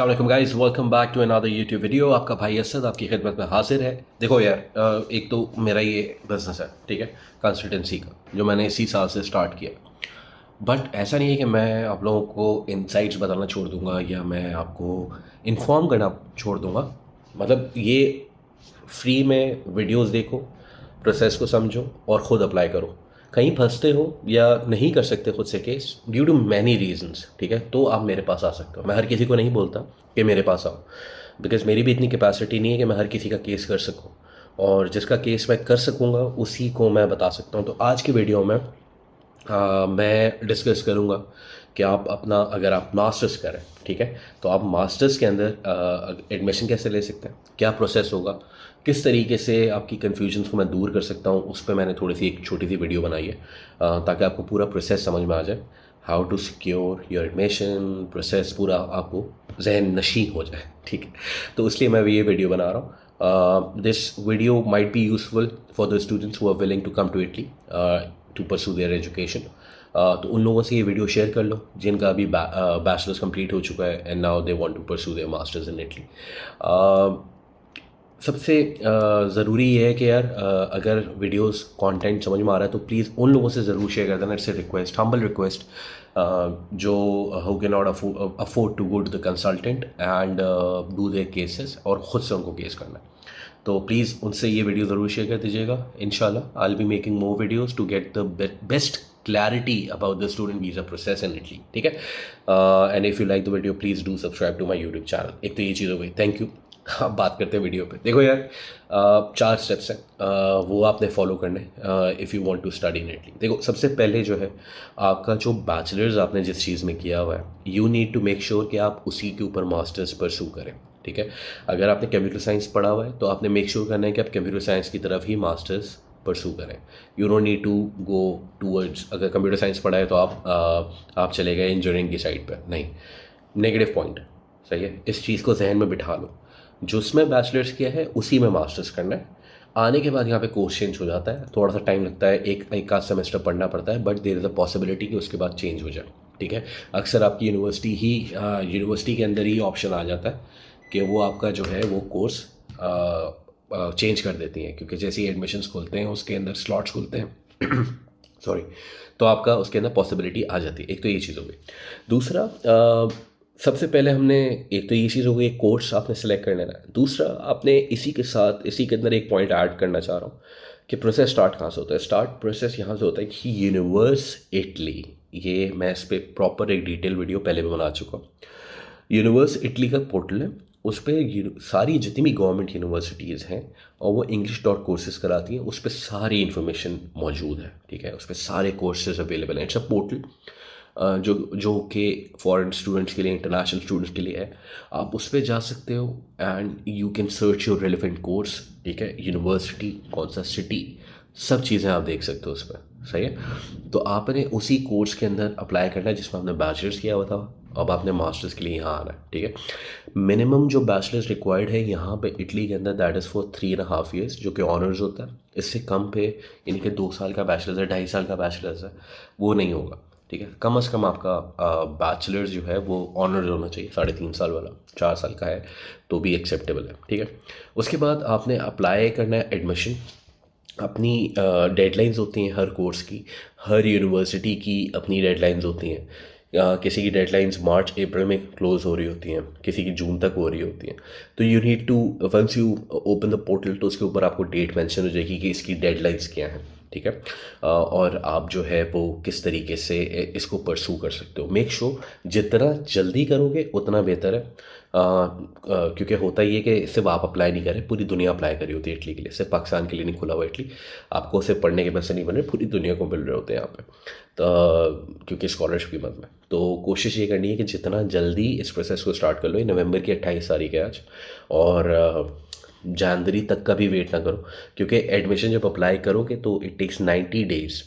Allah guys welcome back to another YouTube video आपका भाई असद आपकी खिदमत में हाजिर है देखो यार एक तो मेरा ये बिज़नेस है ठीक है कंसल्टेंसी का जो मैंने इसी साल से स्टार्ट किया बट ऐसा नहीं है कि मैं आप लोगों को इनसाइट्स बताना छोड़ दूंगा या मैं आपको इन्फॉर्म करना छोड़ दूंगा मतलब ये फ्री में वीडियोज़ देखो प्रोसेस को समझो और ख़ुद अप्लाई करो कहीं फंसते हो या नहीं कर सकते खुद से case due to many reasons ठीक है तो आप मेरे पास आ सकते हो मैं हर किसी को नहीं बोलता कि मेरे पास आओ बिकॉज मेरी भी इतनी कैपेसिटी नहीं है कि मैं हर किसी का केस कर सकूँ और जिसका केस मैं कर सकूँगा उसी को मैं बता सकता हूँ तो आज की वीडियो में आ, मैं डिस्कस करूँगा कि आप अपना अगर आप मास्टर्स करें ठीक है तो आप मास्टर्स के अंदर एडमिशन कैसे ले सकते हैं क्या प्रोसेस होगा किस तरीके से आपकी कन्फ्यूजन्स को मैं दूर कर सकता हूँ उस पर मैंने थोड़ी सी एक छोटी सी वीडियो बनाई है आ, ताकि आपको पूरा प्रोसेस समझ में आ जाए how to secure your admission process पूरा आपको जहन नशी हो जाए ठीक है तो इसलिए मैं ये वीडियो बना रहा हूँ this video might be useful for the students who are willing to come to Italy to Italy uh, education तो उन लोगों से ये वीडियो शेयर कर लो जिनका अभी बैचलर्स कंप्लीट हो चुका है and now they want to pursue their masters in Italy सबसे ज़रूरी ये है कि यार अगर वीडियोस कंटेंट समझ में आ रहा है तो प्लीज़ उन लोगों से ज़रूर शेयर कर देना it's a request humble request जो who can not afford to go to the consultant and do their cases और ख़ुद से उनको केस करना है तो प्लीज़ उनसे ये वीडियो ज़रूर शेयर कर दीजिएगा and I will be making more videos to get the best clarity about the student visa process in Italy. ठीक है and if you like the video please do subscribe to my YouTube channel एक तो ये चीज़ हो गई thank you आप बात करते हैं वीडियो पे देखो यार uh, चार स्टेप्स हैं uh, वो आपने फॉलो करने if you want to study in Italy देखो सबसे पहले जो है आपका जो बैचलर्स आपने जिस चीज़ में किया हुआ है you need to make sure कि आप उसी के ऊपर मास्टर्स परसू करें ठीक है अगर आपने कंप्यूटर साइंस पढ़ा हुआ है तो आपने मेक श्योर sure करना है कि आप कंप्यूटर साइंस की तरफ ही मास्टर्स परसू करें you don't need to go towards अगर कंप्यूटर साइंस पढ़ा है तो आप आ, आप चले गए इंजीनियरिंग की साइड पर नहीं नेगेटिव पॉइंट सही है इस चीज़ को जहन में बिठा लो जिसमें बैचलर्स किया है उसी में मास्टर्स करना है आने के बाद यहाँ पे कोर्स चेंज हो जाता है थोड़ा सा टाइम लगता है एक एक आध सेमेस्टर पढ़ना पड़ता है but there is a possibility कि उसके बाद चेंज हो जाए ठीक है अक्सर आपकी यूनिवर्सिटी ही यूनिवर्सिटी के अंदर ही ऑप्शन आ जाता है कि वो आपका जो है वो कोर्स चेंज कर देती हैं क्योंकि जैसे ही एडमिशन्स खुलते हैं उसके अंदर स्लॉट्स खुलते हैं सॉरी तो आपका उसके अंदर पॉसिबिलिटी आ जाती है एक तो ये चीज़ हो गई दूसरा आ, सबसे पहले हमने एक तो ये चीज़ हो गई एक कोर्स आपने सेलेक्ट कर लेना है दूसरा आपने इसी के साथ इसी के अंदर एक पॉइंट ऐड करना चाह रहा हूँ कि प्रोसेस स्टार्ट कहाँ से होता है स्टार्ट प्रोसेस यहाँ से होता है कि यूनिवर्स इटली ये मैं इस पर प्रॉपर एक डिटेल वीडियो पहले भी बना चुका हूँ यूनिवर्स इटली का पोर्टल है उस पर सारी जितनी भी गवर्नमेंट यूनिवर्सिटीज़ हैं और वो इंग्लिश डॉट कोर्सेज कराती हैं उस पर सारी इन्फॉर्मेशन मौजूद है ठीक है उस पर सारे कोर्सेज अवेलेबल हैं इट्स अ पोर्टल जो जो कि फॉरेन स्टूडेंट्स के लिए इंटरनेशनल स्टूडेंट्स के लिए है आप उस पर जा सकते हो and you can search your relevant course ठीक है यूनिवर्सिटी कौन सा सिटी सब चीज़ें आप देख सकते हो उस पर सही है तो आपने उसी कोर्स के अंदर अप्लाई करना है जिसमें आपने बैचलर्स किया हुआ था अब आपने मास्टर्स के लिए यहाँ आना है ठीक है मिनिमम जो बैचलर्स रिक्वायर्ड है यहाँ पे इटली के अंदर that is for three and half years जो कि ऑनर्स होता है इससे कम पे यानी कि दो साल का बैचलर्स है ढाई साल का बैचलर्स है वो नहीं होगा ठीक है कम अज़ कम आपका बैचलर्स जो है वो ऑनर्स होना चाहिए साढ़े तीन साल वाला चार साल का है तो भी एक्सेप्टेबल है ठीक है उसके बाद आपने अप्लाई करना है एडमिशन अपनी डेडलाइंस होती हैं हर कोर्स की हर यूनिवर्सिटी की अपनी डेडलाइंस होती हैं किसी की डेडलाइंस मार्च अप्रैल में क्लोज हो रही होती हैं किसी की जून तक हो रही होती हैं तो you need to once you open the portal तो उसके ऊपर आपको डेट मेंशन हो जाएगी कि इसकी डेडलाइंस क्या है ठीक है और आप जो है वो किस तरीके से इसको परसू कर सकते हो मेक श्योर जितना जल्दी करोगे उतना बेहतर है क्योंकि होता ही है कि सिर्फ आप अप्लाई नहीं करें पूरी दुनिया अप्लाई करी होती है इटली के लिए सिर्फ पाकिस्तान के लिए नहीं खुला हुआ इटली आपको सिर्फ पढ़ने के पैसे नहीं बन रहे पूरी दुनिया को मिल रहे होते हैं यहाँ पे तो क्योंकि स्कॉलरशिप की मत में तो कोशिश ये करनी है कि जितना जल्दी इस प्रोसेस को स्टार्ट कर लो ये नवंबर की अट्ठाईस तारीख है आज और जानवरी तक का भी वेट ना करो क्योंकि एडमिशन जब अप्लाई करोगे तो it takes ninety days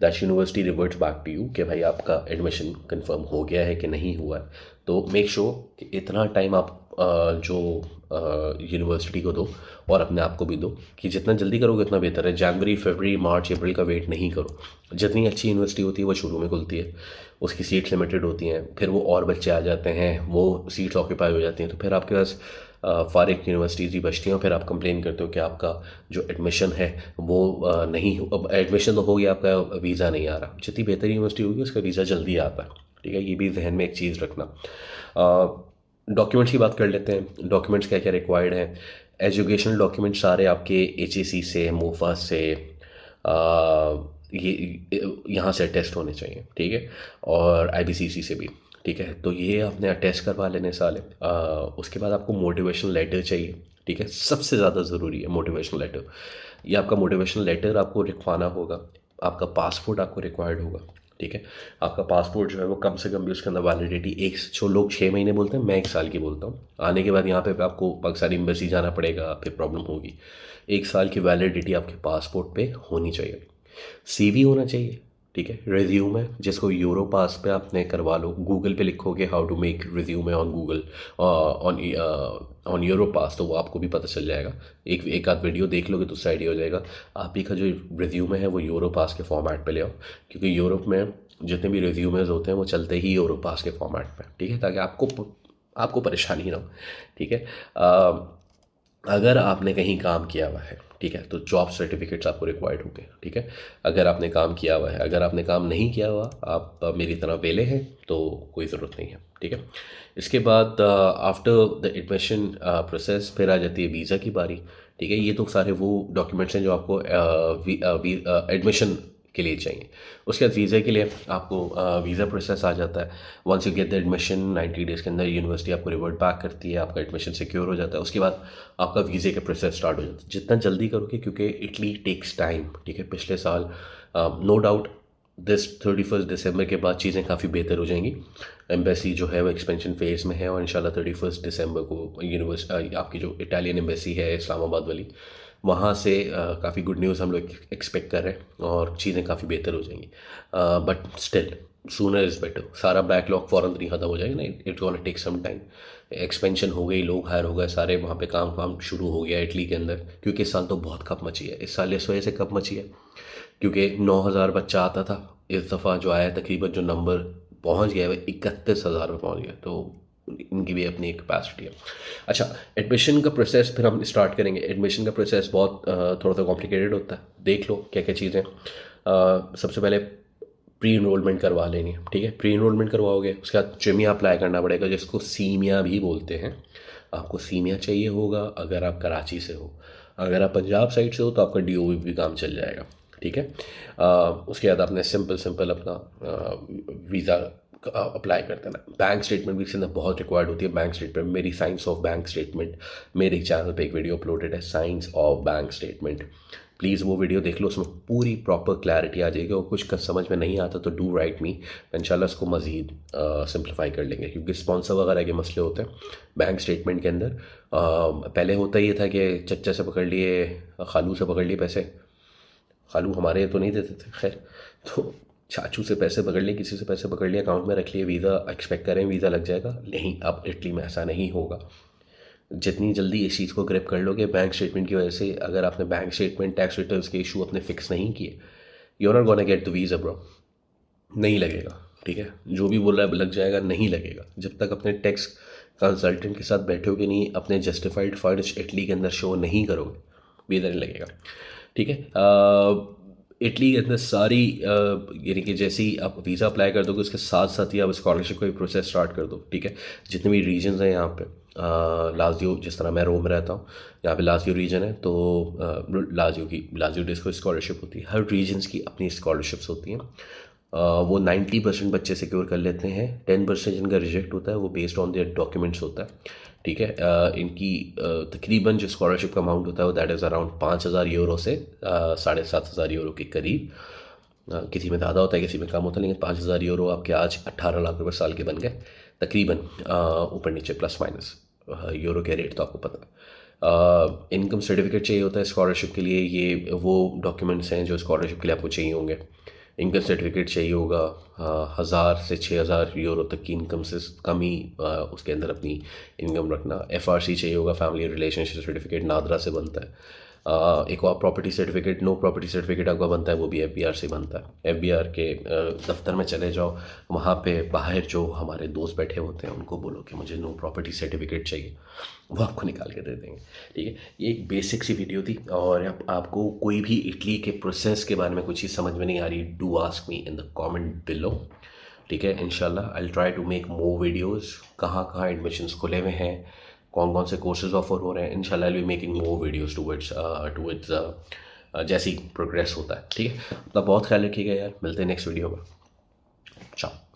that university reverts back to you कि भाई आपका एडमिशन कंफर्म हो गया है कि नहीं हुआ है तो मेक श्योर sure कि इतना टाइम आप जो यूनिवर्सिटी को दो और अपने आप को भी दो कि जितना जल्दी करोगे उतना बेहतर है जनवरी फरवरी मार्च अप्रैल का वेट नहीं करो जितनी अच्छी यूनिवर्सिटी होती है वो शुरू में खुलती है उसकी सीट्स लिमिटेड होती हैं फिर वो और बच्चे आ जाते हैं वो सीट्स ऑक्यूपाई हो जाती हैं तो फिर आपके पास फ़ारिग यूनिवर्सिटीज़ की बचती हैं फिर आप कंप्लेन करते हो कि आपका जो एडमिशन है वो नहीं अब एडमिशन तो हो गया आपका वीज़ा नहीं आ रहा जितनी बेहतर यूनिवर्सिटी होगी उसका वीज़ा जल्दी आता है ठीक है ये भी जहन में एक चीज़ रखना डॉक्यूमेंट्स की बात कर लेते हैं डॉक्यूमेंट्स क्या क्या रिक्वायर्ड हैं एजुकेशनल डॉक्यूमेंट्स सारे आपके एच से मोफा से आ, ये यहाँ से टेस्ट होने चाहिए ठीक है और आई से भी ठीक है तो ये आपने अटैच करवा लेने साले आ, उसके बाद आपको मोटिवेशन लेटर चाहिए ठीक है सबसे ज़्यादा ज़रूरी है मोटिवेशन लेटर ये आपका मोटिवेशन लेटर आपको लिखवाना होगा आपका पासपोर्ट आपको रिक्वायर्ड होगा ठीक है आपका पासपोर्ट जो है वो कम से कम भी उसके अंदर वैलिडिटी एक जो लोग छः महीने बोलते हैं मैं एक साल की बोलता हूँ आने के बाद यहाँ पे आपको पाकिस्तानी एम्बेसी जाना पड़ेगा फिर प्रॉब्लम होगी एक साल की वैलिडिटी आपके पासपोर्ट पे होनी चाहिए सीवी होना चाहिए ठीक है रिज्यूमे जिसको यूरो पास पे आपने करवा लो गूगल पे लिखोगे how to make resume on Google on on Europass तो वो आपको भी पता चल जाएगा एक एक आध वीडियो देख लोगे तो उससे आइडिया हो जाएगा आप ही का जो रिज्यूमे है वो यूरो पास के फॉर्मेट पे ले आओ क्योंकि यूरोप में जितने भी रिज्यूमेज होते हैं वो चलते ही यूरो पास के फॉर्मेट पर ठीक है ताकि आपको आपको परेशानी ना हो ठीक है uh, अगर आपने कहीं काम किया हुआ है ठीक है तो जॉब सर्टिफिकेट्स आपको रिक्वायर्ड होंगे ठीक है अगर आपने काम किया हुआ है अगर आपने काम नहीं किया हुआ आप मेरी तरह वेले हैं तो कोई ज़रूरत नहीं है ठीक है इसके बाद आफ्टर द एडमिशन प्रोसेस फिर आ जाती है वीज़ा की बारी ठीक है ये तो सारे वो डॉक्यूमेंट्स हैं जो आपको एडमिशन के लिए चाहिए उसके बाद वीज़ा के लिए आपको वीज़ा प्रोसेस आ जाता है once you get the admission 90 डेज़ के अंदर यूनिवर्सिटी आपको रिवर्ट बैक करती है आपका एडमिशन सिक्योर हो जाता है उसके बाद आपका वीज़े का प्रोसेस स्टार्ट हो जाता है जितना जल्दी करोगे क्योंकि इटली टेक्स टाइम ठीक है पिछले साल no doubt this thirty first December के बाद चीज़ें काफ़ी बेहतर हो जाएंगी एम्बेसी जो है वो एक्सपेंशन फेज़ में है और इन थर्टी फर्स्ट दिसंबर को यूनिवर्स आपकी जो इटालियन एम्बेसी है इस्लामाबाद वाली वहाँ से काफ़ी गुड न्यूज़ हम लोग एक्सपेक्ट कर रहे हैं और चीज़ें काफ़ी बेहतर हो जाएंगी but still sooner is better सारा बैकलॉग फ़ौरन तो नहीं ख़त्म हो जाएगा ना it won't take some time expansion हो गई लोग हायर हो गए सारे वहाँ पे काम काम शुरू हो गया इटली के अंदर क्योंकि इस साल तो बहुत कप मची है इस साल इस वजह से कप मची है क्योंकि नौ हज़ार बच्चा आता था इस दफ़ा जो आया तकरीबन जो नंबर पहुँच गया है इकतीस हज़ार पर पहुँच गया तो इनकी भी अपनी कैपेसिटी है अच्छा एडमिशन का प्रोसेस फिर हम स्टार्ट करेंगे एडमिशन का प्रोसेस बहुत थोड़ा सा कॉम्प्लिकेटेड होता है देख लो क्या क्या चीज़ें सबसे पहले प्री इनरोलमेंट करवा लेनी है ठीक है प्री इनरोलमेंट करवाओगे उसके बाद चिमिया अप्लाई करना पड़ेगा जिसको सीमिया e भी बोलते हैं आपको सीमिया e चाहिए होगा अगर आप कराची से हो अगर आप पंजाब साइड से हो तो आपका डी ओ भी काम चल जाएगा ठीक है आ, उसके बाद आपने सिंपल सिंपल अपना वीज़ा अप्लाई कर देना बैंक स्टेटमेंट भी इसमें बहुत रिक्वायर्ड होती है बैंक स्टेटमेंट मेरी साइंस ऑफ बैंक स्टेटमेंट मेरे चैनल पे एक वीडियो अपलोडेड है science of bank statement please वो वीडियो देख लो उसमें पूरी प्रॉपर क्लैरिटी आ जाएगी और कुछ समझ में नहीं आता तो डू राइट मी इन उसको मज़ीद सिंप्लीफाई कर लेंगे क्योंकि स्पॉन्सर वगैरह के मसले होते हैं बैंक स्टेटमेंट के अंदर आ, पहले होता ये था कि चच्चा से पकड़ लिए खालू से पकड़ लिए पैसे खालू हमारे तो नहीं देते थे खैर तो चाचू से पैसे पकड़ लिए किसी से पैसे पकड़ लिए अकाउंट में रख लिए वीज़ा एक्सपेक्ट करें वीज़ा लग जाएगा नहीं अब इटली में ऐसा नहीं होगा जितनी जल्दी इस चीज़ को ग्रिप कर लोगे बैंक स्टेटमेंट की वजह से अगर आपने बैंक स्टेटमेंट टैक्स रिटर्न के इशू अपने फिक्स नहीं किए you not gonna get the visa bro नहीं लगेगा ठीक है जो भी बोल रहा है लग जाएगा नहीं लगेगा जब तक अपने टैक्स कंसल्टेंट के साथ बैठोगे नहीं अपने जस्टिफाइड फंड्स इटली के अंदर शो नहीं करोगे बेदर लगेगा ठीक है इटली इतने सारी यानी कि जैसे ही आप वीज़ा अप्लाई कर दोगे उसके साथ साथ ही आप स्कॉलरशिप का भी प्रोसेस स्टार्ट कर दो ठीक है जितने भी रीजन हैं यहाँ पे लाजियो जिस तरह मैं रोम में रहता हूँ यहाँ पे लाजियो रीजन है तो लाजियो की लाजियो डिस्को स्कॉलरशिप होती है हर रीजन्स की अपनी स्कॉलरशिप्स होती हैं वो नाइन्टी परसेंट बच्चे सिक्योर कर लेते हैं टेन परसेंट जिनका रिजेक्ट होता है वो बेस्ड ऑन देयर डॉक्यूमेंट्स होता है ठीक है इनकी तकरीबन जो स्कॉलरशिप का अमाउंट होता है वो दैट इज़ अराउंड पाँच हज़ार यूरो से साढ़े सात हज़ार यूरो के करीब किसी में ज़्यादा होता है किसी में कम होता है लेकिन पाँच हज़ार यूरो आपके आज अट्ठारह लाख रुपये साल के बन गए तकरीबन ऊपर नीचे प्लस माइनस यूरो के रेट तो आपको पता है इनकम सर्टिफिकेट चाहिए होता है स्कॉलरशिप के लिए ये वो डॉक्यूमेंट्स हैं जो स्कॉलरशिप के लिए आपको चाहिए होंगे इनकम सर्टिफिकेट चाहिए होगा हाँ, हज़ार से छः हज़ार यूरो तक की इनकम से कम ही हाँ, उसके अंदर अपनी इनकम रखना एफ चाहिए होगा फैमिली रिलेशनशिप सर्टिफिकेट नादरा से बनता है एक और property certificate no property certificate आपका बनता है वो भी एफ से बनता है एफ के दफ्तर में चले जाओ वहाँ पे बाहर जो हमारे दोस्त बैठे होते हैं उनको बोलो कि मुझे नो प्रॉपर्टी सर्टिफिकेट चाहिए वो आपको निकाल के दे देंगे ठीक है ये एक बेसिक सी वीडियो थी और अब आपको कोई भी इटली के प्रोसेस के बारे में कुछ ही समझ में नहीं आ रही do ask me in the comment below ठीक है and I try to make more videos कहाँ कहाँ एडमिशन्स खुले हुए हैं कौन कौन से कोर्सेज ऑफर हो रहे हैं इनशाला be making more videos to towards जैसी प्रोग्रेस होता है ठीक है अपना बहुत ख्याल रखिएगा यार मिलते हैं नेक्स्ट वीडियो में चाओ